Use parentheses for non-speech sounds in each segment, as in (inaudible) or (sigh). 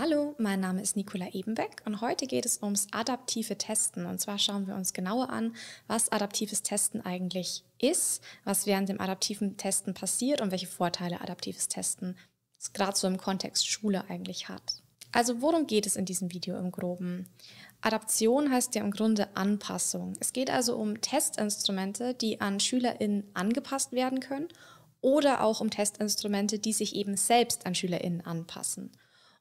Hallo, mein Name ist Nicola Ebenbeck und heute geht es ums adaptive Testen. Und zwar schauen wir uns genauer an, was adaptives Testen eigentlich ist, was während dem adaptiven Testen passiert und welche Vorteile adaptives Testen gerade so im Kontext Schule eigentlich hat. Also worum geht es in diesem Video im groben? Adaption heißt ja im Grunde Anpassung. Es geht also um Testinstrumente, die an Schülerinnen angepasst werden können oder auch um Testinstrumente, die sich eben selbst an Schülerinnen anpassen.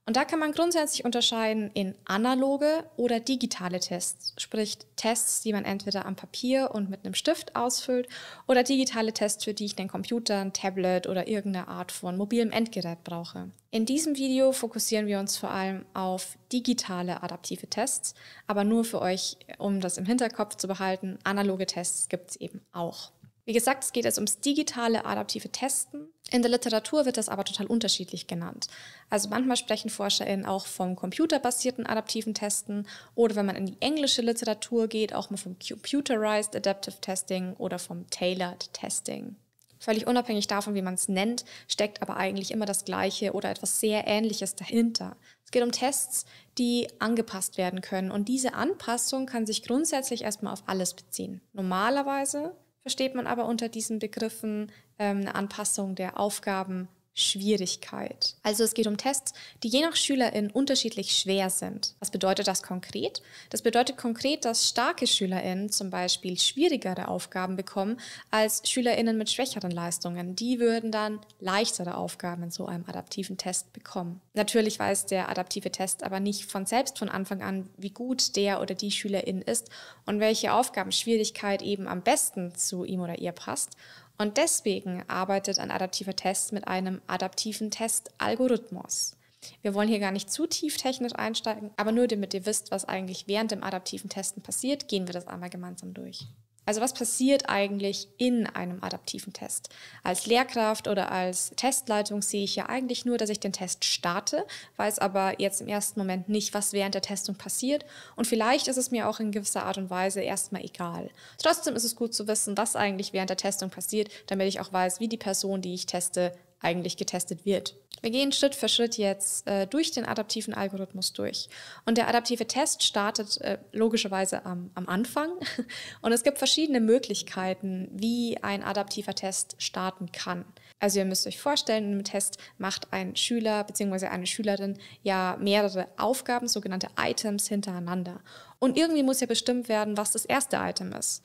Und da kann man grundsätzlich unterscheiden in analoge oder digitale Tests, sprich Tests, die man entweder am Papier und mit einem Stift ausfüllt oder digitale Tests, für die ich den Computer, ein Tablet oder irgendeine Art von mobilem Endgerät brauche. In diesem Video fokussieren wir uns vor allem auf digitale adaptive Tests, aber nur für euch, um das im Hinterkopf zu behalten, analoge Tests gibt es eben auch. Wie gesagt, es geht jetzt ums digitale adaptive Testen. In der Literatur wird das aber total unterschiedlich genannt. Also manchmal sprechen ForscherInnen auch vom computerbasierten adaptiven Testen oder wenn man in die englische Literatur geht, auch mal vom Computerized Adaptive Testing oder vom Tailored Testing. Völlig unabhängig davon, wie man es nennt, steckt aber eigentlich immer das Gleiche oder etwas sehr Ähnliches dahinter. Es geht um Tests, die angepasst werden können. Und diese Anpassung kann sich grundsätzlich erstmal auf alles beziehen. Normalerweise versteht man aber unter diesen Begriffen ähm, eine Anpassung der Aufgaben Schwierigkeit. Also es geht um Tests, die je nach Schülerin unterschiedlich schwer sind. Was bedeutet das konkret? Das bedeutet konkret, dass starke Schülerinnen zum Beispiel schwierigere Aufgaben bekommen als Schülerinnen mit schwächeren Leistungen. Die würden dann leichtere Aufgaben in so einem adaptiven Test bekommen. Natürlich weiß der adaptive Test aber nicht von selbst von Anfang an, wie gut der oder die Schülerin ist und welche Aufgabenschwierigkeit eben am besten zu ihm oder ihr passt. Und deswegen arbeitet ein adaptiver Test mit einem adaptiven Testalgorithmus. Wir wollen hier gar nicht zu tief technisch einsteigen, aber nur damit ihr wisst, was eigentlich während dem adaptiven Testen passiert, gehen wir das einmal gemeinsam durch. Also was passiert eigentlich in einem adaptiven Test? Als Lehrkraft oder als Testleitung sehe ich ja eigentlich nur, dass ich den Test starte, weiß aber jetzt im ersten Moment nicht, was während der Testung passiert und vielleicht ist es mir auch in gewisser Art und Weise erstmal egal. Trotzdem ist es gut zu wissen, was eigentlich während der Testung passiert, damit ich auch weiß, wie die Person, die ich teste, eigentlich getestet wird. Wir gehen Schritt für Schritt jetzt äh, durch den adaptiven Algorithmus durch. Und der adaptive Test startet äh, logischerweise am, am Anfang. (laughs) Und es gibt verschiedene Möglichkeiten, wie ein adaptiver Test starten kann. Also ihr müsst euch vorstellen, im Test macht ein Schüler bzw. eine Schülerin ja mehrere Aufgaben, sogenannte Items, hintereinander. Und irgendwie muss ja bestimmt werden, was das erste Item ist.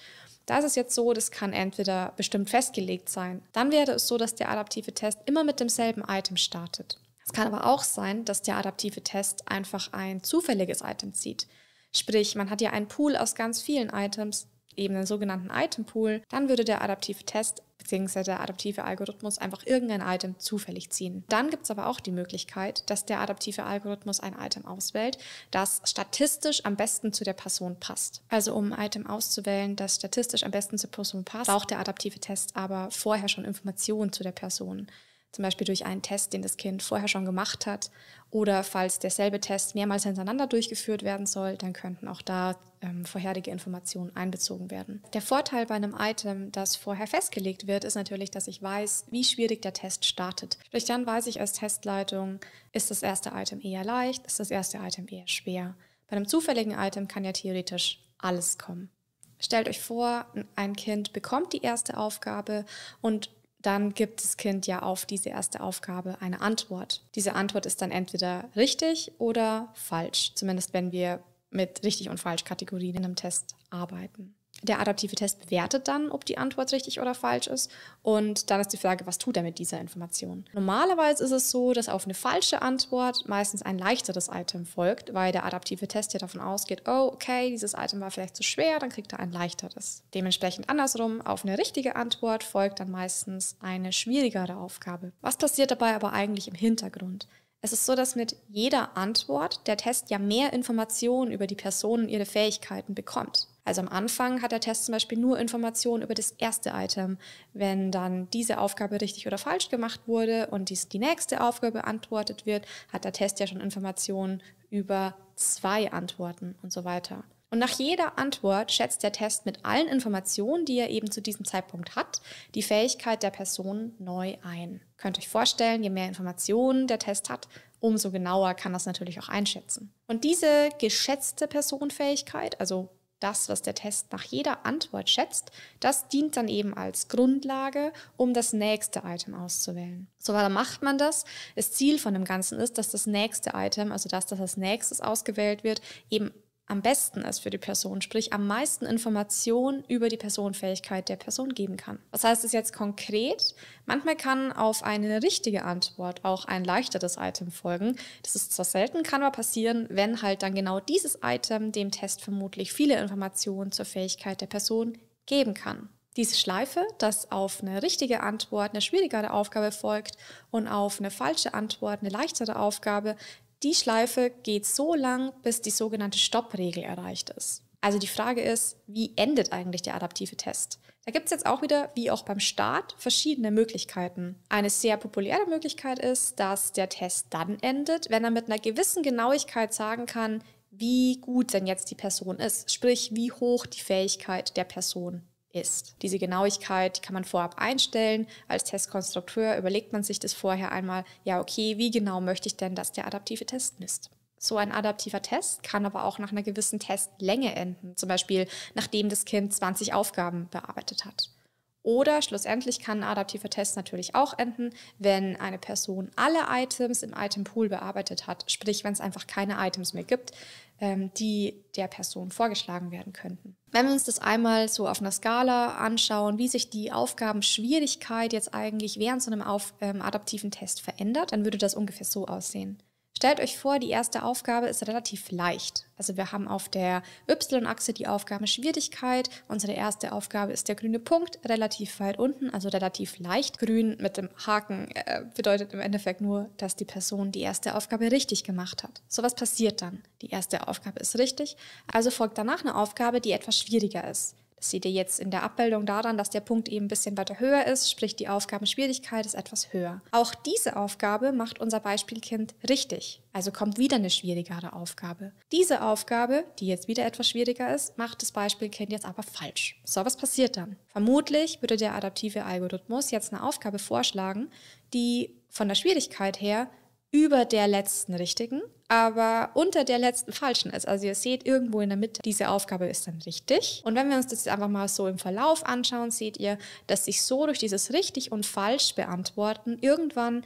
Da ist es jetzt so, das kann entweder bestimmt festgelegt sein. Dann wäre es so, dass der adaptive Test immer mit demselben Item startet. Es kann aber auch sein, dass der adaptive Test einfach ein zufälliges Item zieht. Sprich, man hat ja einen Pool aus ganz vielen Items eben einen sogenannten Item Pool, dann würde der adaptive Test bzw. der adaptive Algorithmus einfach irgendein Item zufällig ziehen. Dann gibt es aber auch die Möglichkeit, dass der adaptive Algorithmus ein Item auswählt, das statistisch am besten zu der Person passt. Also um ein Item auszuwählen, das statistisch am besten zur Person passt, braucht der adaptive Test aber vorher schon Informationen zu der Person zum Beispiel durch einen Test, den das Kind vorher schon gemacht hat. Oder falls derselbe Test mehrmals hintereinander durchgeführt werden soll, dann könnten auch da ähm, vorherige Informationen einbezogen werden. Der Vorteil bei einem Item, das vorher festgelegt wird, ist natürlich, dass ich weiß, wie schwierig der Test startet. Durch dann weiß ich als Testleitung, ist das erste Item eher leicht, ist das erste Item eher schwer. Bei einem zufälligen Item kann ja theoretisch alles kommen. Stellt euch vor, ein Kind bekommt die erste Aufgabe und dann gibt das Kind ja auf diese erste Aufgabe eine Antwort. Diese Antwort ist dann entweder richtig oder falsch, zumindest wenn wir mit richtig und falsch Kategorien in einem Test arbeiten der adaptive Test bewertet dann, ob die Antwort richtig oder falsch ist. Und dann ist die Frage, was tut er mit dieser Information? Normalerweise ist es so, dass auf eine falsche Antwort meistens ein leichteres Item folgt, weil der adaptive Test ja davon ausgeht, oh, okay, dieses Item war vielleicht zu schwer, dann kriegt er ein leichteres. Dementsprechend andersrum, auf eine richtige Antwort folgt dann meistens eine schwierigere Aufgabe. Was passiert dabei aber eigentlich im Hintergrund? Es ist so, dass mit jeder Antwort der Test ja mehr Informationen über die Person und ihre Fähigkeiten bekommt. Also am Anfang hat der Test zum Beispiel nur Informationen über das erste Item. Wenn dann diese Aufgabe richtig oder falsch gemacht wurde und dies, die nächste Aufgabe beantwortet wird, hat der Test ja schon Informationen über zwei Antworten und so weiter. Und nach jeder Antwort schätzt der Test mit allen Informationen, die er eben zu diesem Zeitpunkt hat, die Fähigkeit der Person neu ein. Könnt euch vorstellen, je mehr Informationen der Test hat, umso genauer kann das natürlich auch einschätzen. Und diese geschätzte Personenfähigkeit, also das, was der Test nach jeder Antwort schätzt, das dient dann eben als Grundlage, um das nächste Item auszuwählen. So weiter macht man das. Das Ziel von dem Ganzen ist, dass das nächste Item, also das, das als nächstes ausgewählt wird, eben am besten ist für die Person, sprich am meisten Informationen über die Personenfähigkeit der Person geben kann. Was heißt es jetzt konkret? Manchmal kann auf eine richtige Antwort auch ein leichteres Item folgen. Das ist zwar selten, kann aber passieren, wenn halt dann genau dieses Item dem Test vermutlich viele Informationen zur Fähigkeit der Person geben kann. Diese Schleife, dass auf eine richtige Antwort eine schwierigere Aufgabe folgt und auf eine falsche Antwort eine leichtere Aufgabe, die Schleife geht so lang, bis die sogenannte Stoppregel erreicht ist. Also die Frage ist, wie endet eigentlich der adaptive Test? Da gibt es jetzt auch wieder, wie auch beim Start, verschiedene Möglichkeiten. Eine sehr populäre Möglichkeit ist, dass der Test dann endet, wenn er mit einer gewissen Genauigkeit sagen kann, wie gut denn jetzt die Person ist, sprich wie hoch die Fähigkeit der Person ist. Diese Genauigkeit kann man vorab einstellen. Als Testkonstrukteur überlegt man sich das vorher einmal, ja, okay, wie genau möchte ich denn, dass der adaptive Test misst? So ein adaptiver Test kann aber auch nach einer gewissen Testlänge enden, zum Beispiel nachdem das Kind 20 Aufgaben bearbeitet hat. Oder schlussendlich kann ein adaptiver Test natürlich auch enden, wenn eine Person alle Items im Itempool bearbeitet hat, sprich wenn es einfach keine Items mehr gibt, ähm, die der Person vorgeschlagen werden könnten. Wenn wir uns das einmal so auf einer Skala anschauen, wie sich die Aufgabenschwierigkeit jetzt eigentlich während so einem auf, ähm, adaptiven Test verändert, dann würde das ungefähr so aussehen. Stellt euch vor, die erste Aufgabe ist relativ leicht. Also wir haben auf der Y-Achse die Aufgabe Schwierigkeit. Unsere erste Aufgabe ist der grüne Punkt, relativ weit unten, also relativ leicht. Grün mit dem Haken äh, bedeutet im Endeffekt nur, dass die Person die erste Aufgabe richtig gemacht hat. So was passiert dann. Die erste Aufgabe ist richtig, also folgt danach eine Aufgabe, die etwas schwieriger ist. Das seht ihr jetzt in der Abbildung daran, dass der Punkt eben ein bisschen weiter höher ist, sprich die Aufgabenschwierigkeit ist etwas höher. Auch diese Aufgabe macht unser Beispielkind richtig, also kommt wieder eine schwierigere Aufgabe. Diese Aufgabe, die jetzt wieder etwas schwieriger ist, macht das Beispielkind jetzt aber falsch. So, was passiert dann? Vermutlich würde der adaptive Algorithmus jetzt eine Aufgabe vorschlagen, die von der Schwierigkeit her über der letzten richtigen, aber unter der letzten falschen ist. Also ihr seht irgendwo in der Mitte, diese Aufgabe ist dann richtig. Und wenn wir uns das jetzt einfach mal so im Verlauf anschauen, seht ihr, dass sich so durch dieses richtig und falsch beantworten irgendwann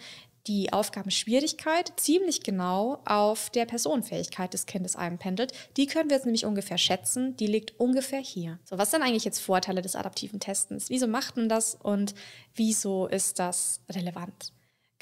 die Aufgabenschwierigkeit ziemlich genau auf der Personenfähigkeit des Kindes einpendelt. Die können wir jetzt nämlich ungefähr schätzen. Die liegt ungefähr hier. So, was sind eigentlich jetzt Vorteile des adaptiven Testens? Wieso macht man das und wieso ist das relevant?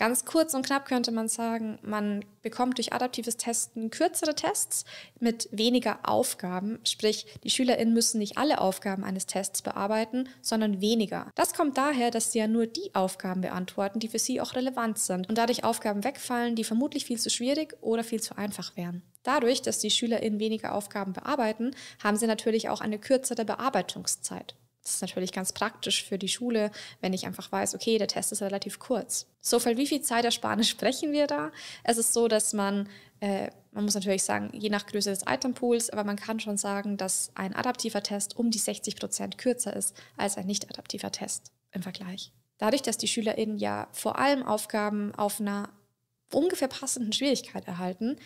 Ganz kurz und knapp könnte man sagen, man bekommt durch adaptives Testen kürzere Tests mit weniger Aufgaben, sprich die Schülerinnen müssen nicht alle Aufgaben eines Tests bearbeiten, sondern weniger. Das kommt daher, dass sie ja nur die Aufgaben beantworten, die für sie auch relevant sind und dadurch Aufgaben wegfallen, die vermutlich viel zu schwierig oder viel zu einfach wären. Dadurch, dass die SchülerInnen weniger Aufgaben bearbeiten, haben sie natürlich auch eine kürzere Bearbeitungszeit. Das ist natürlich ganz praktisch für die Schule, wenn ich einfach weiß, okay, der Test ist relativ kurz. So viel, wie viel Zeit der Spanisch (laughs) sprechen wir da? Es ist so, dass man, äh, man muss natürlich sagen, je nach Größe des Itempools, aber man kann schon sagen, dass ein adaptiver Test um die 60 Prozent kürzer ist als ein nicht adaptiver Test im Vergleich. Dadurch, dass die SchülerInnen ja vor allem Aufgaben auf einer ungefähr passenden Schwierigkeit erhalten,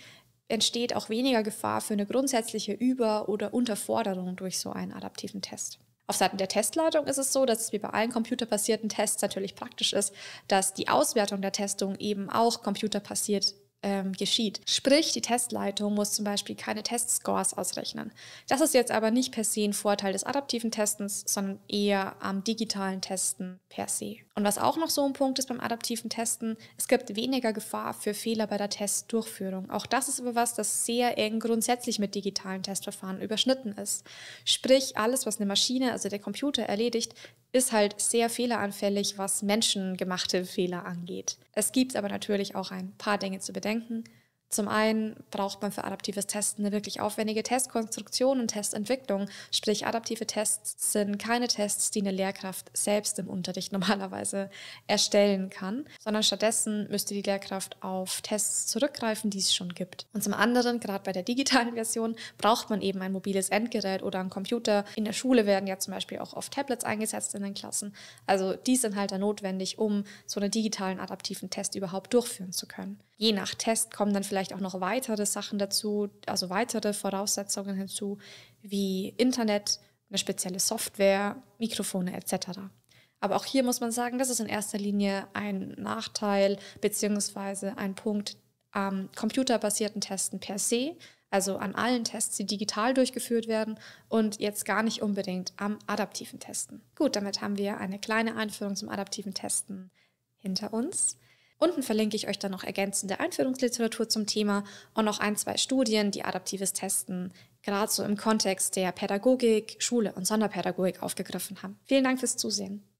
entsteht auch weniger Gefahr für eine grundsätzliche Über- oder Unterforderung durch so einen adaptiven Test. Auf Seiten der Testleitung ist es so, dass es wie bei allen computerbasierten Tests natürlich praktisch ist, dass die Auswertung der Testung eben auch computerbasiert ähm, geschieht. Sprich, die Testleitung muss zum Beispiel keine Testscores ausrechnen. Das ist jetzt aber nicht per se ein Vorteil des adaptiven Testens, sondern eher am digitalen Testen per se. Und was auch noch so ein Punkt ist beim adaptiven Testen, es gibt weniger Gefahr für Fehler bei der Testdurchführung. Auch das ist aber was, das sehr eng grundsätzlich mit digitalen Testverfahren überschnitten ist. Sprich, alles, was eine Maschine, also der Computer, erledigt, ist halt sehr fehleranfällig, was menschengemachte Fehler angeht. Es gibt aber natürlich auch ein paar Dinge zu bedenken. Zum einen braucht man für adaptives Testen eine wirklich aufwendige Testkonstruktion und Testentwicklung, sprich adaptive Tests sind keine Tests, die eine Lehrkraft selbst im Unterricht (laughs) normalerweise erstellen kann, sondern stattdessen müsste die Lehrkraft auf Tests zurückgreifen, die es schon gibt. Und zum anderen, gerade bei der digitalen Version, braucht man eben ein mobiles Endgerät oder einen Computer. In der Schule werden ja zum Beispiel auch oft Tablets eingesetzt in den Klassen. Also die sind halt da notwendig, um so einen digitalen adaptiven Test überhaupt durchführen zu können. Je nach Test kommen dann vielleicht vielleicht auch noch weitere Sachen dazu, also weitere Voraussetzungen hinzu, wie Internet, eine spezielle Software, Mikrofone etc. Aber auch hier muss man sagen, das ist in erster Linie ein Nachteil bzw. ein Punkt am computerbasierten Testen per se, also an allen Tests, die digital durchgeführt werden und jetzt gar nicht unbedingt am adaptiven Testen. Gut, damit haben wir eine kleine Einführung zum adaptiven Testen hinter uns. Unten verlinke ich euch dann noch ergänzende Einführungsliteratur zum Thema und noch ein, zwei Studien, die adaptives Testen gerade so im Kontext der Pädagogik, Schule und Sonderpädagogik aufgegriffen haben. Vielen Dank fürs Zusehen.